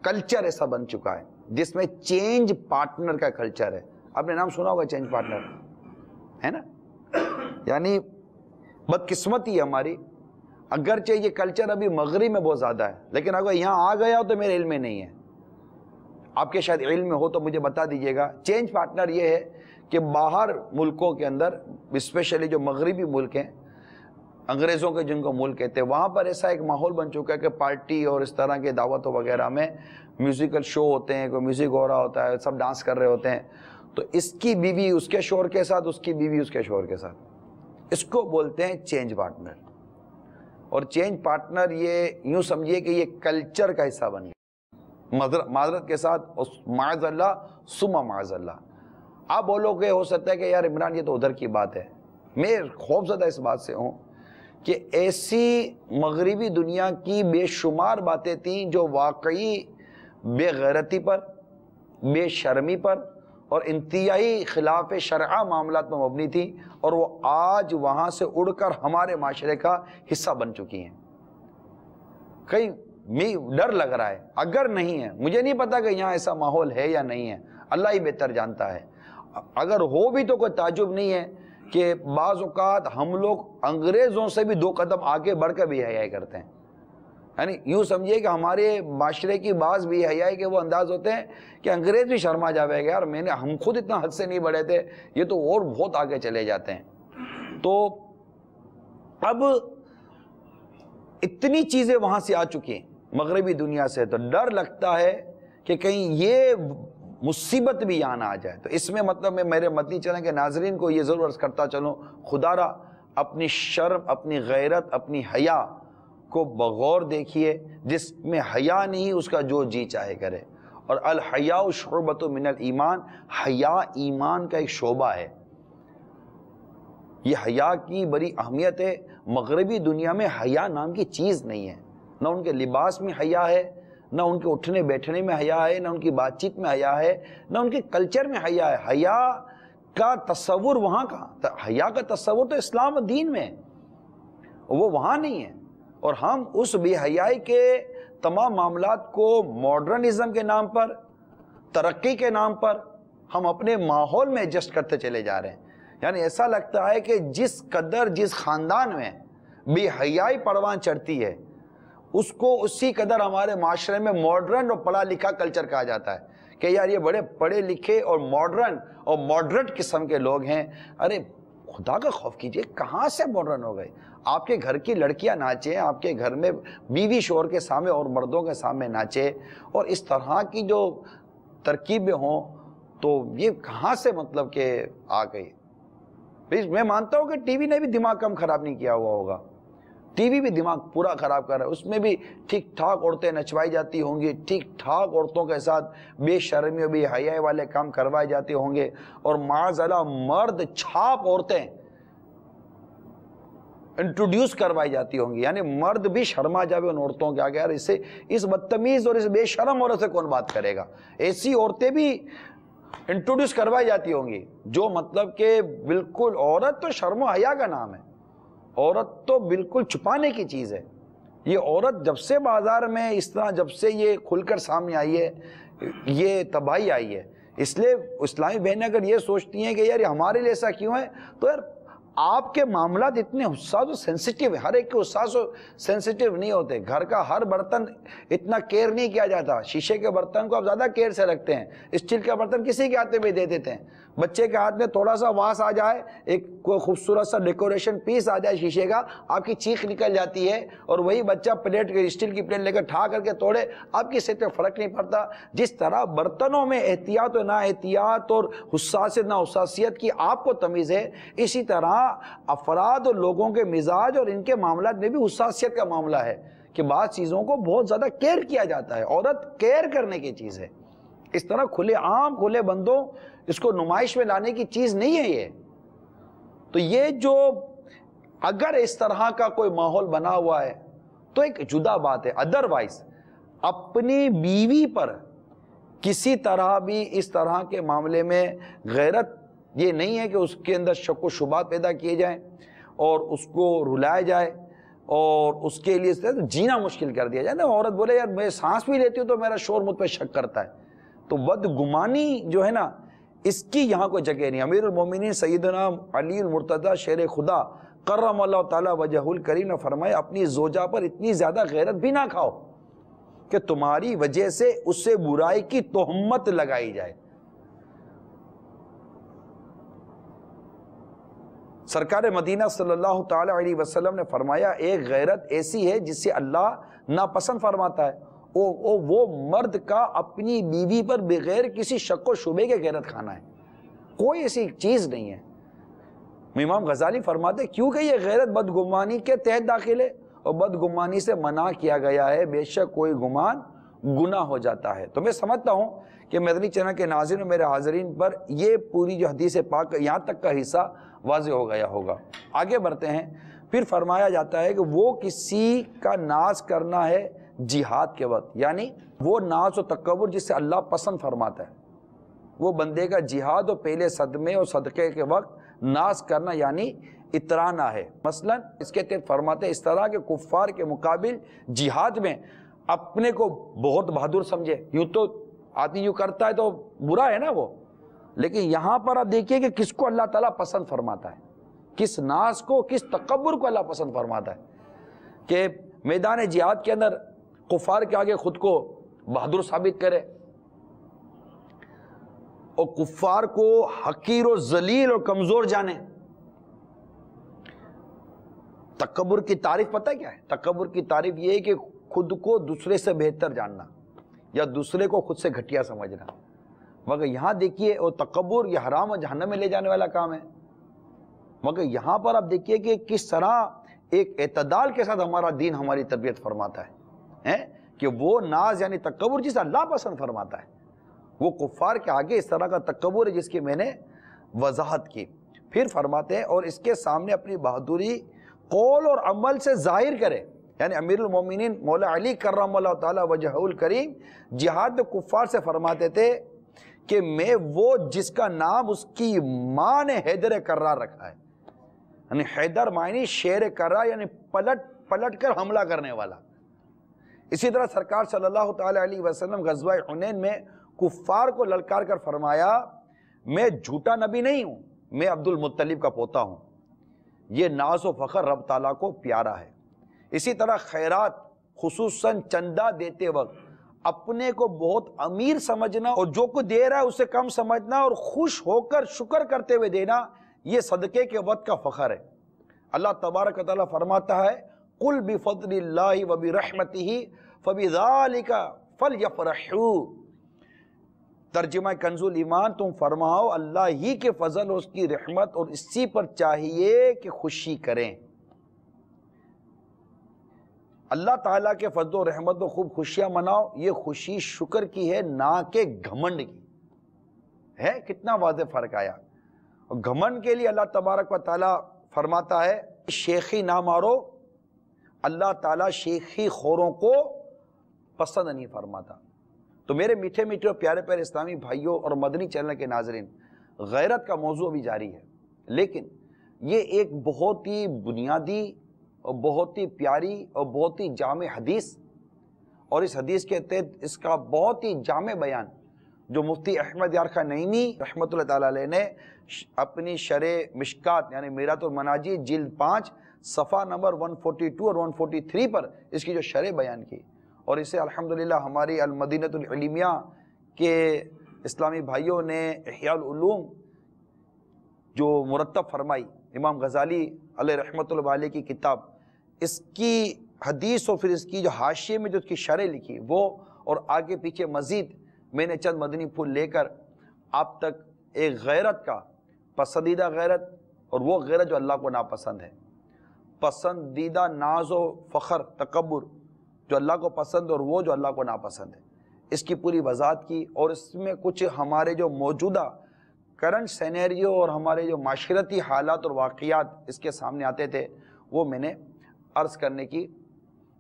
کلچر ایسا بن چکا ہے جس میں چینج پارٹنر کا کلچر ہے آپ نے نام سنا ہوگا چینج پارٹنر ہے نا یعنی بدقسمتی ہے ہماری اگرچہ یہ کلچر ابھی مغرب میں بہت زیادہ ہے لیکن اگر یہاں آ گیا ہو تو میرے علم میں نہیں ہے آپ کے شاید علم میں ہو تو مجھے بتا دیجئے گا چینج پارٹنر یہ ہے کہ باہر ملکوں کے اندر اسپیشلی جو مغربی ملک ہیں انگریزوں کے جن کو ملک کہتے ہیں وہاں پر ایسا ایک ماحول بن چکا ہے کہ پارٹی اور اس طرح کے دعوتوں وغیرہ میں میوزیکل شو ہوتے ہیں کوئی میوزک ہو رہا ہوتا ہے سب ڈانس کر رہے ہوتے ہیں تو اس کی بیوی اس کے شور کے ساتھ اس کی بیوی اس کے شور کے ساتھ اس کو بولتے ہیں چینج پارٹنر اور چینج پارٹنر یہ یوں سمجھیے کہ یہ کلچر کا حصہ بن گیا معذرت کے ساتھ معاذ اللہ سما معاذ اللہ آپ بولو کہ ہو سکتا ہے کہ یار عمران یہ تو ادھر کی بات ہے میں خوف زدہ اس بات سے ہوں کہ ایسی مغربی دنیا کی بے شمار باتیں تھیں جو واقعی بے غیرتی پر بے شرمی پر اور انتہائی خلاف شرعہ معاملات میں مبنی تھیں اور وہ آج وہاں سے اڑ کر ہمارے معاشرے کا حصہ بن چکی ہیں کئی می ڈر لگ رہا ہے اگر نہیں ہے مجھے نہیں پتا کہ یہاں ایسا ماحول ہے یا نہیں ہے اللہ ہی بہتر جانتا ہے اگر ہو بھی تو کوئی تعجب نہیں ہے کہ بعض اوقات ہم لوگ انگریزوں سے بھی دو قدم آگے بڑھ کر بھی حیائی کرتے ہیں یعنی یوں سمجھیے کہ ہمارے معاشرے کی بعض بھی حیائی کے وہ انداز ہوتے ہیں کہ انگریز بھی شرما جاوے گیا اور میں نے ہم خود اتنا حد سے نہیں بڑھے تھے یہ تو اور بہت آگے چلے جاتے ہیں تو اب اتنی چیزیں وہاں سے آ چکی ہیں مغربی دنیا سے تو ڈر لگتا ہے کہ کہیں یہ مصیبت بھی یہاں نہ آ جائے تو اس میں مطلب میں میرے متنی چلیں کہ ناظرین کو یہ ضرور کرتا چلوں خدا را اپنی شرم اپنی غیرت اپنی حیا کو بغور دیکھیے جس میں حیا نہیں اس کا جو جی چاہے کرے اور الحیا شعبت من الایمان ایمان حیا ایمان کا ایک شعبہ ہے یہ حیا کی بڑی اہمیت ہے مغربی دنیا میں حیا نام کی چیز نہیں ہے نہ ان کے لباس میں حیا ہے نہ ان کے اٹھنے بیٹھنے میں حیا ہے نہ ان کی بات چیت میں حیا ہے نہ ان کے کلچر میں حیا ہے حیا کا تصور وہاں کا حیا کا تصور تو اسلام دین میں ہے وہ وہاں نہیں ہے اور ہم اس بے حیائی کے تمام معاملات کو ماڈرنزم کے نام پر ترقی کے نام پر ہم اپنے ماحول میں ایڈجسٹ کرتے چلے جا رہے ہیں یعنی ایسا لگتا ہے کہ جس قدر جس خاندان میں بے حیائی پروان چڑھتی ہے اس کو اسی قدر ہمارے معاشرے میں ماڈرن اور پڑھا لکھا کلچر کہا جاتا ہے کہ یار یہ بڑے پڑھے لکھے اور ماڈرن اور ماڈرنٹ قسم کے لوگ ہیں ارے خدا کا خوف کیجئے کہاں سے ماڈرن ہو گئے آپ کے گھر کی لڑکیاں ناچیں آپ کے گھر میں بیوی شور کے سامنے اور مردوں کے سامنے ناچے اور اس طرح کی جو ترکیبیں ہوں تو یہ کہاں سے مطلب کہ آ گئی میں مانتا ہوں کہ ٹی وی نے بھی دماغ کم خراب نہیں کیا ہوا ہوگا ٹی وی بھی دماغ پورا خراب کر رہا ہے اس میں بھی ٹھیک ٹھاک عورتیں نچوائی جاتی ہوں گی ٹھیک ٹھاک عورتوں کے ساتھ بے شرمی بے حیائی والے کام کروائے جاتے ہوں گے اور معاذ اللہ مرد چھاپ عورتیں انٹروڈیوس کروائی جاتی ہوں گی یعنی مرد بھی شرما جاوے ان عورتوں کے آگے اسے اس بدتمیز اور اس بے شرم عورت سے کون بات کرے گا ایسی عورتیں بھی انٹروڈیوس کروائی جاتی ہوں گی جو مطلب کہ بالکل عورت تو شرم و حیا کا نام ہے عورت تو بالکل چھپانے کی چیز ہے یہ عورت جب سے بازار میں اس طرح جب سے یہ کھل کر سامنے آئی ہے یہ تباہی آئی ہے اس لیے اسلامی بہنیں اگر یہ سوچتی ہیں کہ یار ہمارے لیے ایسا کیوں ہے تو یار آپ کے معاملات اتنے حساس حصاص سینسیٹیو ہر ایک کے حساس و سینسیٹیو نہیں ہوتے گھر کا ہر برتن اتنا کیئر نہیں کیا جاتا شیشے کے برتن کو آپ زیادہ کیئر سے رکھتے ہیں اسٹیل کے برتن کسی کے ہاتھ میں بھی دے دیتے ہیں بچے کے ہاتھ میں تھوڑا سا واس آ جائے ایک کوئی خوبصورت سا ڈیکوریشن پیس آ جائے شیشے کا آپ کی چیخ نکل جاتی ہے اور وہی بچہ پلیٹ اسٹیل کی پلیٹ لے کر ٹھا کر کے توڑے آپ کی صحت پہ فرق نہیں پڑتا جس طرح برتنوں میں احتیاط و نہ احتیاط اور حساسیت نہ حساسیت کی آپ کو تمیز ہے اسی طرح افراد اور لوگوں کے مزاج اور ان کے معاملات میں بھی حساسیت کا معاملہ ہے کہ بعض چیزوں کو بہت زیادہ کیر کیا جاتا ہے عورت کیر کرنے کی چیز ہے اس طرح کھلے عام کھلے بندوں اس کو نمائش میں لانے کی چیز نہیں ہے یہ تو یہ جو اگر اس طرح کا کوئی ماحول بنا ہوا ہے تو ایک جدا بات ہے ادر وائز اپنی بیوی پر کسی طرح بھی اس طرح کے معاملے میں غیرت یہ نہیں ہے کہ اس کے اندر شک و شبہ پیدا کیے جائیں اور اس کو رلایا جائے اور اس کے لیے جینا مشکل کر دیا جائے عورت بولے یار میں سانس بھی لیتی ہوں تو میرا شور مت پہ شک کرتا ہے تو بد گمانی جو ہے نا اس کی یہاں کوئی جگہ نہیں امیر المومنین سیدنا علی المرتضی شیر خدا کرم اللہ تعالیٰ وجہ نے فرمائے اپنی زوجہ پر اتنی زیادہ غیرت بھی نہ کھاؤ کہ تمہاری وجہ سے اس سے برائی کی تہمت لگائی جائے سرکار مدینہ صلی اللہ تعالیٰ علیہ وسلم نے فرمایا ایک غیرت ایسی ہے جس سے اللہ ناپسند فرماتا ہے او او وہ مرد کا اپنی بیوی پر بغیر کسی شک و شبے کے غیرت کھانا ہے کوئی ایسی چیز نہیں ہے امام غزالی فرماتے کیونکہ یہ غیرت بدگمانی کے تحت داخل ہے اور بدگمانی سے منع کیا گیا ہے بے شک کوئی گمان گناہ ہو جاتا ہے تو میں سمجھتا ہوں کہ مدنی چینل کے ناظرین اور میرے حاضرین پر یہ پوری جو حدیث پاک یہاں تک کا حصہ واضح ہو گیا ہوگا آگے بڑھتے ہیں پھر فرمایا جاتا ہے کہ وہ کسی کا ناز کرنا ہے جہاد کے وقت یعنی وہ ناز و تکبر جس سے اللہ پسند فرماتا ہے وہ بندے کا جہاد و پہلے صدمے اور صدقے کے وقت ناز کرنا یعنی اترانا ہے مثلا اس کے تحت فرماتے ہیں اس طرح کے کفار کے مقابل جہاد میں اپنے کو بہت بہادر سمجھے یوں تو آتی یوں کرتا ہے تو برا ہے نا وہ لیکن یہاں پر آپ دیکھیے کہ کس کو اللہ تعالیٰ پسند فرماتا ہے کس ناز کو کس تکبر کو اللہ پسند فرماتا ہے کہ میدان جہاد کے اندر کفار کے آگے خود کو بہادر ثابت کرے اور کفار کو حقیر و ذلیل اور کمزور جانے تکبر کی تعریف پتہ کیا ہے تکبر کی تعریف یہ ہے کہ خود کو دوسرے سے بہتر جاننا یا دوسرے کو خود سے گھٹیا سمجھنا مگر یہاں دیکھیے وہ تکبر یا حرام جہنم میں لے جانے والا کام ہے مگر یہاں پر آپ دیکھیے کہ کس طرح ایک اعتدال کے ساتھ ہمارا دین ہماری تربیت فرماتا ہے کہ وہ ناز یعنی تکبر جسے اللہ پسند فرماتا ہے وہ کفار کے آگے اس طرح کا تکبر ہے جس کی میں نے وضاحت کی پھر فرماتے ہیں اور اس کے سامنے اپنی بہادری قول اور عمل سے ظاہر کرے یعنی امیر المومنین مولا علی کرم اللہ تعالی وجہ الکریم جہاد میں کفار سے فرماتے تھے کہ میں وہ جس کا نام اس کی ماں نے حیدر کر رکھا ہے یعنی حیدر معنی شیر یعنی پلٹ پلٹ کر حملہ کرنے والا اسی طرح سرکار صلی اللہ علیہ وسلم غزوہ حنین میں کفار کو للکار کر فرمایا میں جھوٹا نبی نہیں ہوں میں عبد المطلب کا پوتا ہوں یہ ناز و فخر رب تعالیٰ کو پیارا ہے اسی طرح خیرات خصوصاً چندہ دیتے وقت اپنے کو بہت امیر سمجھنا اور جو کو دے رہا ہے اسے کم سمجھنا اور خوش ہو کر شکر کرتے ہوئے دینا یہ صدقے کے وقت کا فخر ہے اللہ تبارک تعالیٰ فرماتا ہے قُلْ بِفَضْلِ اللَّهِ وَبِرَحْمَتِهِ وبی رحمتی ترجمہ کنزول ایمان تم فرماؤ اللہ ہی کے فضل اور اس کی رحمت اور اسی پر چاہیے کہ خوشی کریں اللہ تعالیٰ کے فضل و رحمت و خوب خوشیاں مناؤ یہ خوشی شکر کی ہے نہ کہ گھمنڈ کی ہے کتنا واضح فرق آیا گھمنڈ کے لیے اللہ تبارک و تعالیٰ فرماتا ہے شیخی نہ مارو اللہ تعالیٰ شیخی خوروں کو پسند نہیں فرماتا تو میرے میٹھے میٹھے اور پیارے پیارے اسلامی بھائیوں اور مدنی چینل کے ناظرین غیرت کا موضوع بھی جاری ہے لیکن یہ ایک بہت ہی بنیادی اور بہت ہی پیاری اور بہت ہی جامع حدیث اور اس حدیث کے تحت اس کا بہت ہی جامع بیان جو مفتی احمد یارخان نعیمی رحمۃ اللہ تعالیٰ علیہ نے اپنی شرح یعنی میرات المناجی جلد پانچ صفحہ نمبر 142 اور 143 پر اس کی جو شرح بیان کی اور اسے الحمدللہ ہماری المدینت العلمیہ کے اسلامی بھائیوں نے احیاء العلوم جو مرتب فرمائی امام غزالی علیہ رحمۃ اللہ علیہ کی کتاب اس کی حدیث اور پھر اس کی جو حاشیے میں جو اس کی شرح لکھی وہ اور آگے پیچھے مزید میں نے چند مدنی پھول لے کر آپ تک ایک غیرت کا پسندیدہ غیرت اور وہ غیرت جو اللہ کو ناپسند ہے پسندیدہ ناز و فخر تکبر جو اللہ کو پسند اور وہ جو اللہ کو ناپسند ہے اس کی پوری وضاحت کی اور اس میں کچھ ہمارے جو موجودہ کرنٹ سینیریو اور ہمارے جو معاشرتی حالات اور واقعات اس کے سامنے آتے تھے وہ میں نے عرض کرنے کی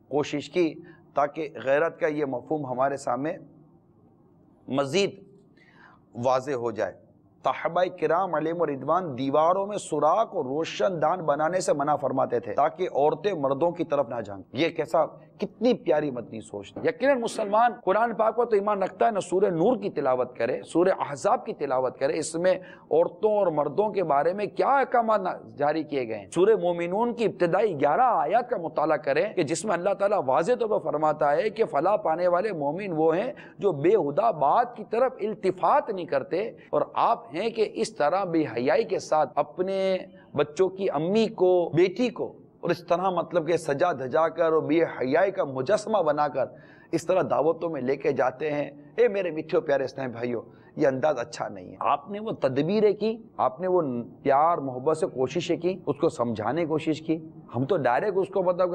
کوشش کی تاکہ غیرت کا یہ مفہوم ہمارے سامنے مزید واضح ہو جائے کرام علیم و ردوان دیواروں میں سوراخ اور روشن دان بنانے سے منع فرماتے تھے تاکہ عورتیں مردوں کی طرف نہ یہ کیسا کتنی پیاری مدنی سوچ ہے مسلمان قرآن پاک ایمان نہ نور کی تلاوت کرے کی تلاوت کرے اس میں عورتوں اور مردوں کے بارے میں کیا احکامات جاری کیے گئے ہیں سورہ مومنون کی ابتدائی گیارہ آیات کا مطالعہ کریں کہ جس میں اللہ تعالیٰ واضح طور پر فرماتا ہے کہ فلاح پانے والے مومن وہ ہیں جو بے ہدا بات کی طرف التفات نہیں کرتے اور آپ ہیں کہ اس طرح بے حیائی کے ساتھ اپنے بچوں کی امی کو بیٹی کو اور اس طرح مطلب کہ سجا دھجا کر اور بے حیائی کا مجسمہ بنا کر اس طرح دعوتوں میں لے کے جاتے ہیں اے میرے میٹھے پیارے اسلام بھائیوں یہ انداز اچھا نہیں ہے آپ نے وہ تدبیریں کی آپ نے وہ پیار محبت سے کوششیں کی اس کو سمجھانے کوشش کی ہم تو ڈائریکٹ مطلب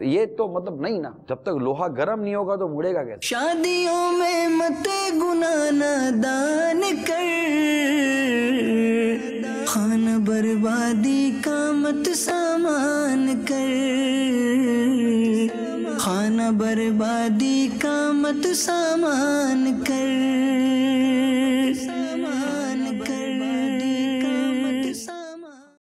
یہ تو مطلب نہیں نا جب تک لوہا گرم نہیں ہوگا تو مڑے گا کیسے شادیوں میں مت گناہ دان کر خان بربادی کا مت سامان کر خانہ بربادی کا مت سامان کر